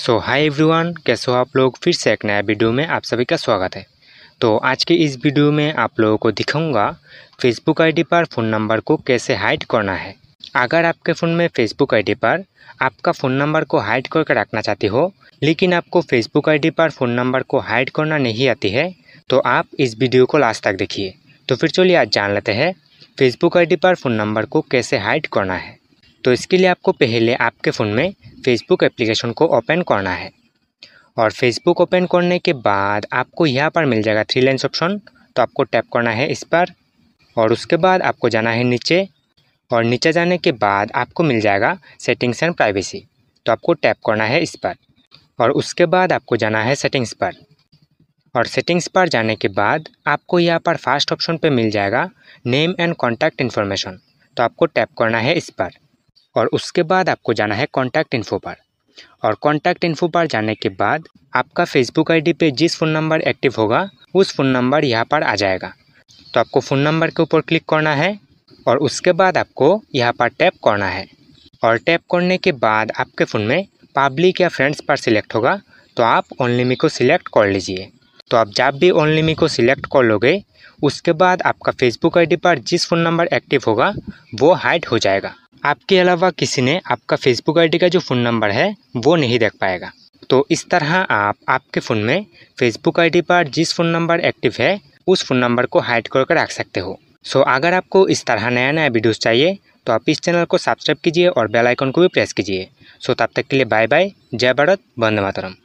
सो high everyone कैसे हो आप लोग फिर से एक नया वीडियो में आप सभी का स्वागत है तो आज के इस वीडियो में आप लोगों को दिखाऊंगा फेसबुक आईडी पर फ़ोन नंबर को कैसे हाइड करना है अगर आपके फ़ोन में फेसबुक आईडी पर आपका फ़ोन नंबर को हाइड करके रखना चाहते हो लेकिन आपको फेसबुक आई पर फ़ोन नंबर को हाइड करना नहीं आती है तो आप इस वीडियो को लास्ट तक देखिए तो फिर चलिए आज जान लेते हैं फेसबुक आई पर फ़ोन नंबर को कैसे हाइड करना है तो इसके लिए आपको पहले आपके फ़ोन में फेसबुक एप्लीकेशन को ओपन करना है और फेसबुक ओपन करने के बाद आपको यहाँ पर मिल जाएगा थ्री लाइन्स ऑप्शन तो आपको टैप करना है इस पर और उसके बाद आपको जाना है नीचे और नीचे जाने के बाद आपको मिल जाएगा सेटिंग्स एंड प्राइवेसी तो आपको टैप करना है इस पर और उसके बाद आपको जाना है सेटिंग्स पर और सेटिंग्स पर जाने के बाद आपको यहाँ पर फर्स्ट ऑप्शन पे मिल जाएगा नेम एंड कॉन्टैक्ट इन्फॉर्मेशन तो आपको टैप करना है इस पर और उसके बाद आपको जाना है कॉन्टैक्ट इन्फो पर और कॉन्टैक्ट इन्फो पर जाने के बाद आपका फेसबुक आईडी पे जिस फ़ोन नंबर एक्टिव होगा उस फ़ोन नंबर यहाँ पर आ जाएगा तो आपको फ़ोन नंबर के ऊपर क्लिक करना है और उसके बाद आपको यहाँ पर टैप करना है और टैप करने के बाद आपके फ़ोन में पब्लिक या फ्रेंड्स पर सिलेक्ट होगा तो आप ओनलीमी को सिलेक्ट कर लीजिए तो आप जब भी ओनलीमी को सिलेक्ट कर लोगे उसके बाद आपका फेसबुक आईडी पर जिस फ़ोन नंबर एक्टिव होगा वो हाइड हो जाएगा आपके अलावा किसी ने आपका फेसबुक आईडी का जो फ़ोन नंबर है वो नहीं देख पाएगा तो इस तरह आप आपके फ़ोन में फेसबुक आईडी पर जिस फ़ोन नंबर एक्टिव है उस फ़ोन नंबर को हाइड कर कर रख सकते हो सो so, अगर आपको इस तरह नया नया वीडियोस चाहिए तो आप इस चैनल को सब्सक्राइब कीजिए और बेल आइकन को भी प्रेस कीजिए सो so, तब तक के लिए बाय बाय जय भारत वंदे मातरम